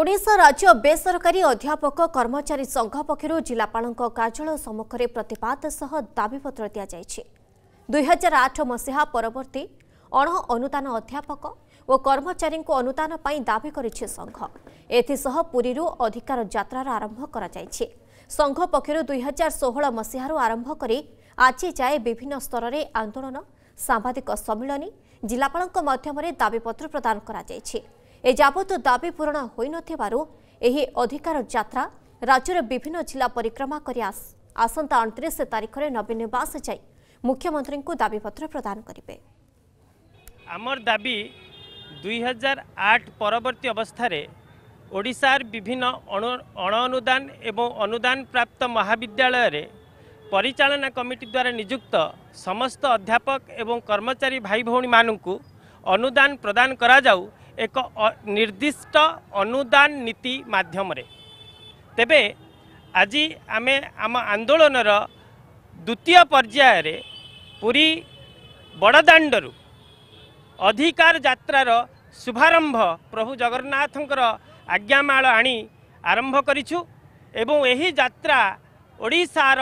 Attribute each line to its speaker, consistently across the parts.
Speaker 1: ଓଡ଼ିଶା ରାଜ୍ୟ ବେସରକାରୀ ଅଧ୍ୟାପକ କର୍ମଚାରୀ ସଂଘ ପକ୍ଷରୁ ଜିଲ୍ଲାପାଳଙ୍କ କାର୍ଯ୍ୟାଳୟ ସମ୍ମୁଖରେ ପ୍ରତିବାଦ ସହ ଦାବିପତ୍ର ଦିଆଯାଇଛି ଦୁଇହଜାର ଆଠ ମସିହା ପରବର୍ତ୍ତୀ ଅଣଅନୁଦାନ ଅଧ୍ୟାପକ ଓ କର୍ମଚାରୀଙ୍କୁ ଅନୁଦାନ ପାଇଁ ଦାବି କରିଛି ସଂଘ ଏଥିସହ ପୁରୀରୁ ଅଧିକାର ଯାତ୍ରାର ଆରମ୍ଭ କରାଯାଇଛି ସଂଘ ପକ୍ଷରୁ ଦୁଇହଜାର ଷୋହଳ ମସିହାରୁ ଆରମ୍ଭ କରି ଆଜି ଯାଏ ବିଭିନ୍ନ ସ୍ତରରେ ଆନ୍ଦୋଳନ ସାମ୍ବାଦିକ ସମ୍ମିଳନୀ ଜିଲ୍ଲାପାଳଙ୍କ ମାଧ୍ୟମରେ ଦାବିପତ୍ର ପ୍ରଦାନ କରାଯାଇଛି ଏଯାବତ ଦାବି ପୂରଣ ହୋଇନଥିବାରୁ ଏହି ଅଧିକାର ଯାତ୍ରା ରାଜ୍ୟର ବିଭିନ୍ନ ଜିଲ୍ଲା ପରିକ୍ରମା କରି ଆସନ୍ତା ଅଣତିରିଶ ତାରିଖରେ ନବୀନ ନିବାସ ଯାଇ ମୁଖ୍ୟମନ୍ତ୍ରୀଙ୍କୁ ଦାବିପତ୍ର ପ୍ରଦାନ କରିବେ
Speaker 2: ଆମର ଦାବି ଦୁଇହଜାର ଆଠ ପରବର୍ତ୍ତୀ ଅବସ୍ଥାରେ ଓଡ଼ିଶାର ବିଭିନ୍ନ ଅଣୁ ଅଣଅନୁଦାନ ଏବଂ ଅନୁଦାନ ପ୍ରାପ୍ତ ମହାବିଦ୍ୟାଳୟରେ ପରିଚାଳନା କମିଟି ଦ୍ୱାରା ନିଯୁକ୍ତ ସମସ୍ତ ଅଧ୍ୟାପକ ଏବଂ କର୍ମଚାରୀ ଭାଇ ଭଉଣୀମାନଙ୍କୁ ଅନୁଦାନ ପ୍ରଦାନ କରାଯାଉ ଏକ ନିର୍ଦ୍ଦିଷ୍ଟ ଅନୁଦାନ ନୀତି ମାଧ୍ୟମରେ ତେବେ ଆଜି ଆମେ ଆମ ଆନ୍ଦୋଳନର ଦ୍ୱିତୀୟ ପର୍ଯ୍ୟାୟରେ ପୁରୀ ବଡ଼ଦାଣ୍ଡରୁ ଅଧିକାର ଯାତ୍ରାର ଶୁଭାରମ୍ଭ ପ୍ରଭୁ ଜଗନ୍ନାଥଙ୍କର ଆଜ୍ଞାମାଳ ଆଣି ଆରମ୍ଭ କରିଛୁ ଏବଂ ଏହି ଯାତ୍ରା ଓଡ଼ିଶାର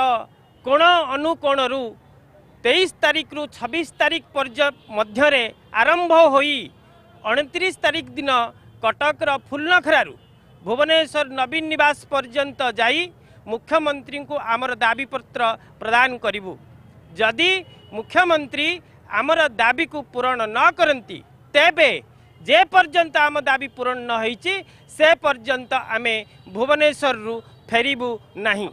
Speaker 2: କୋଣ ଅନୁକୋଣରୁ ତେଇଶ ତାରିଖରୁ ଛବିଶ ତାରିଖ ପର୍ଯ୍ୟ ମଧ୍ୟରେ ଆରମ୍ଭ ହୋଇ ଅଣତିରିଶ ତାରିଖ ଦିନ କଟକର ଫୁଲନଖରାରୁ ଭୁବନେଶ୍ୱର ନବୀନ ନିବାସ ପର୍ଯ୍ୟନ୍ତ ଯାଇ ମୁଖ୍ୟମନ୍ତ୍ରୀଙ୍କୁ ଆମର ଦାବିପତ୍ର ପ୍ରଦାନ କରିବୁ ଯଦି ମୁଖ୍ୟମନ୍ତ୍ରୀ ଆମର ଦାବିକୁ ପୂରଣ ନ କରନ୍ତି ତେବେ ଯେ ପର୍ଯ୍ୟନ୍ତ ଆମ ଦାବି ପୂରଣ ନ ହୋଇଛି ସେ ପର୍ଯ୍ୟନ୍ତ ଆମେ ଭୁବନେଶ୍ୱରରୁ ଫେରିବୁ ନାହିଁ